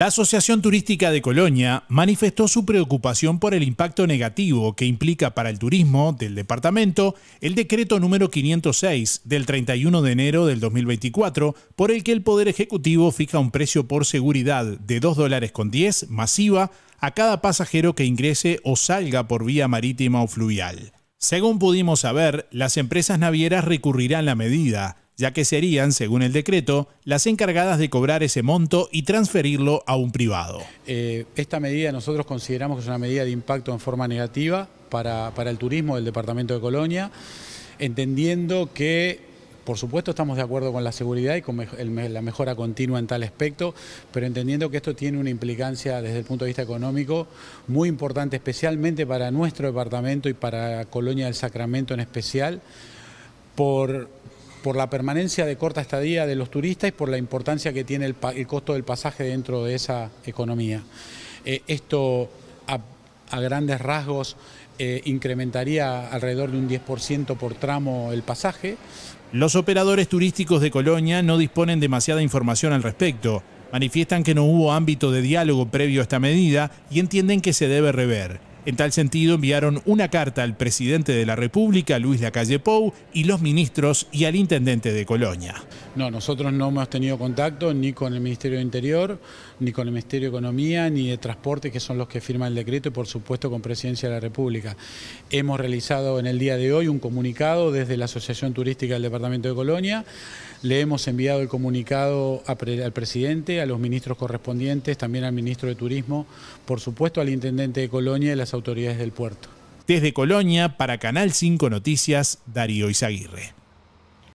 La Asociación Turística de Colonia manifestó su preocupación por el impacto negativo que implica para el turismo del departamento el decreto número 506 del 31 de enero del 2024, por el que el Poder Ejecutivo fija un precio por seguridad de 2 dólares con 10 masiva a cada pasajero que ingrese o salga por vía marítima o fluvial. Según pudimos saber, las empresas navieras recurrirán la medida ya que serían, según el decreto, las encargadas de cobrar ese monto y transferirlo a un privado. Eh, esta medida nosotros consideramos que es una medida de impacto en forma negativa para, para el turismo del Departamento de Colonia, entendiendo que por supuesto estamos de acuerdo con la seguridad y con la mejora continua en tal aspecto, pero entendiendo que esto tiene una implicancia desde el punto de vista económico muy importante, especialmente para nuestro departamento y para Colonia del Sacramento en especial, por por la permanencia de corta estadía de los turistas y por la importancia que tiene el, costo del pasaje dentro de esa economía. Eh, esto a, grandes rasgos eh, incrementaría alrededor de un 10% por tramo el pasaje. Los operadores turísticos de Colonia no disponen demasiada información al respecto. Manifiestan que no hubo ámbito de diálogo previo a esta medida y entienden que se debe rever. En tal sentido, enviaron una carta al presidente de la República, Luis Lacalle Pou, y los ministros y al intendente de Colonia. No, nosotros no hemos tenido contacto ni con el Ministerio de Interior, ni con el Ministerio de Economía, ni de Transporte, que son los que firman el decreto, y por supuesto con Presidencia de la República. Hemos realizado en el día de hoy un comunicado desde la Asociación Turística del Departamento de Colonia, le hemos enviado el comunicado al presidente, a los ministros correspondientes, también al ministro de Turismo, por supuesto al intendente de Colonia y las autoridades del puerto. Desde Colonia, para Canal 5 Noticias, Darío Izaguirre.